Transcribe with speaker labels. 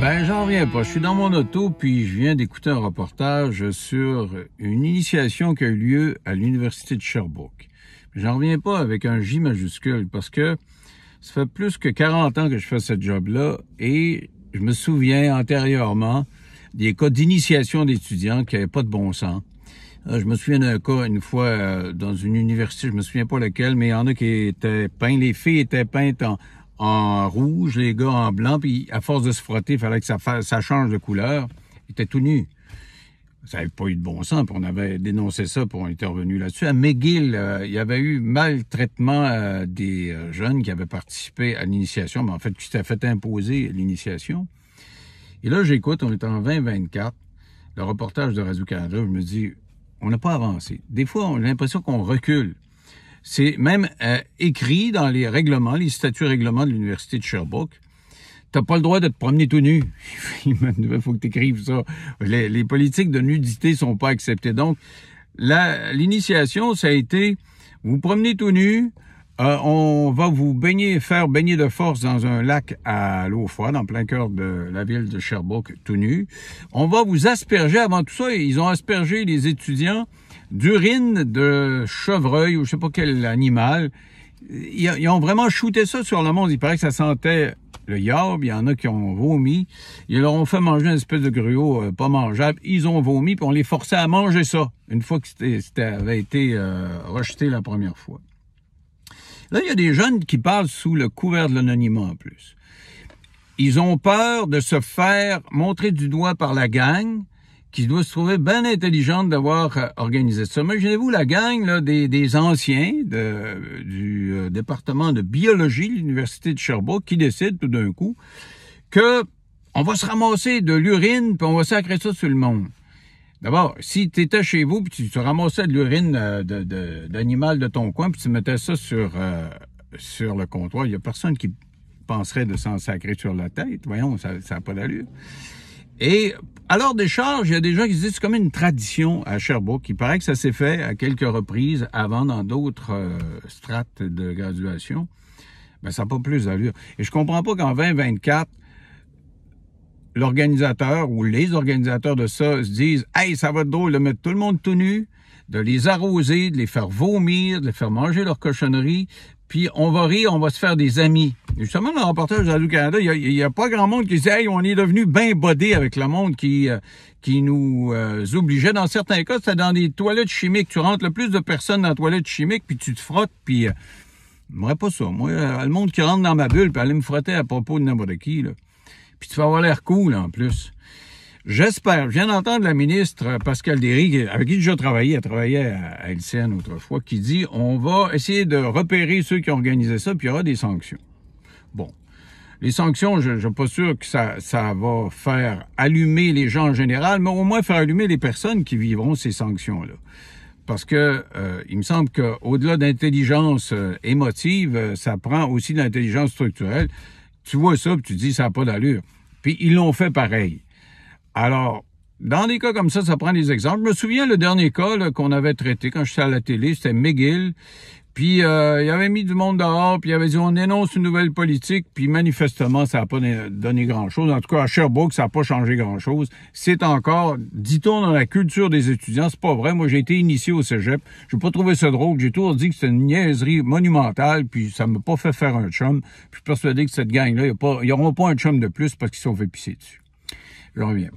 Speaker 1: Ben, j'en reviens pas. Je suis dans mon auto, puis je viens d'écouter un reportage sur une initiation qui a eu lieu à l'Université de Sherbrooke. J'en reviens pas avec un J majuscule, parce que ça fait plus que 40 ans que je fais ce job-là, et je me souviens antérieurement des cas d'initiation d'étudiants qui n'avaient pas de bon sens. Euh, je me souviens d'un cas une fois euh, dans une université, je me souviens pas laquelle, mais il y en a qui étaient peints, les filles étaient peintes en, en rouge, les gars en blanc, puis à force de se frotter, il fallait que ça, change de couleur. Ils étaient tout nus. Ça n'avait pas eu de bon sens, puis on avait dénoncé ça, pour on était revenu là-dessus. À McGill, euh, il y avait eu maltraitement euh, des euh, jeunes qui avaient participé à l'initiation, mais en fait, qui s'étaient fait imposer l'initiation. Et là, j'écoute, on est en 2024, le reportage de Radio-Canada, je me dis, on n'a pas avancé. Des fois, on a l'impression qu'on recule. C'est même euh, écrit dans les règlements, les statuts règlements de l'Université de Sherbrooke. T'as pas le droit de te promener tout nu. Il faut que écrives ça. Les, politiques de nudité sont pas acceptées. Donc, l'initiation, ça a été, vous promenez tout nu, euh, on va vous baigner, faire baigner de force dans un lac à l'eau froide, en plein cœur de la ville de Sherbrooke, tout nu. On va vous asperger avant tout ça. Ils ont aspergé les étudiants d'urine de chevreuil ou je sais pas quel animal. Ils, ont vraiment shooté ça sur le monde. Il paraît que ça sentait le yarb. Il y en a qui ont vomi. Ils leur ont fait manger une espèce de gruau euh, pas mangeable. Ils ont vomi, puis on les forçait à manger ça une fois que c'était avait été euh, rejeté la première fois. Là, il y a des jeunes qui parlent sous le couvert de l'anonymat en plus. Ils ont peur de se faire montrer du doigt par la gang qui doit se trouver bien intelligente d'avoir euh, organisé ça. Imaginez-vous la gang des, anciens du euh, département de biologie de l'Université de Sherbrooke qui décide tout d'un coup que on va se ramasser de l'urine puis on va sacrer ça sur le monde. D'abord, si tu étais chez vous puis tu, te ramassais de l'urine euh, d'animal de, ton coin puis tu mettais ça sur, sur le comptoir, il n'y a personne qui penserait de s'en sacrer sur la tête. Voyons, ça n'a pas d'allure. Et alors des charges, il y a des gens qui disent c'est comme une tradition à Sherbrooke. qui paraît que ça s'est fait à quelques reprises avant dans d'autres euh, strates de graduation. Mais ben, ça n'a pas plus d'allure. Et je comprends pas qu'en 2024, l'organisateur ou les organisateurs de ça se disent Hey, ça va être drôle de mettre tout le monde tout nu, de les arroser, de les faire vomir, de les faire manger leur cochonnerie. » puis on va rire, on va se faire des amis. justement, dans le reportage de Canada, il n'y a, pas grand monde qui dit Hey, on est devenu bien bodé avec le monde qui, euh, qui nous euh, obligeait. Dans certains cas, c'était dans des toilettes chimiques. Tu rentres le plus de personnes dans les toilette chimiques, puis tu te frottes, puis. Euh, moi, pas ça. Moi, euh, le monde qui rentre dans ma bulle, puis aller me frotter à propos de n'importe qui, là. Puis tu vas avoir l'air cool, en plus. J'espère. Je viens d'entendre la ministre euh, Pascal Derry, avec qui j'ai travaillé, elle travaillait à LCN autrefois, qui dit on va essayer de repérer ceux qui ont organisé ça, puis il y aura des sanctions. Bon. Les sanctions, je ne suis pas sûr que ça, va faire allumer les gens en général, mais au moins faire allumer les personnes qui vivront ces sanctions-là parce que euh, il me semble qu'au-delà d'intelligence euh, émotive, ça prend aussi de l'intelligence structurelle. Tu vois ça, puis tu dis ça n'a pas d'allure. Puis ils l'ont fait pareil. Alors, dans des cas comme ça, ça prend des exemples. Je me souviens, le dernier cas qu'on avait traité quand j'étais à la télé, c'était McGill. Puis, euh, il avait mis du monde dehors, puis il avait dit, on énonce une nouvelle politique, puis manifestement, ça n'a pas donné grand-chose. En tout cas, à Sherbrooke, ça n'a pas changé grand-chose. C'est encore, dit-on, dans la culture des étudiants, c'est pas vrai. Moi, j'ai été initié au cégep. Je n'ai pas trouvé ça drôle. J'ai toujours dit que c'est une niaiserie monumentale, puis ça ne m'a pas fait faire un chum. Puis, je suis persuadé que cette gang-là, ils n'auront pas un chum de plus parce qu'ils sont fait dessus. Je reviens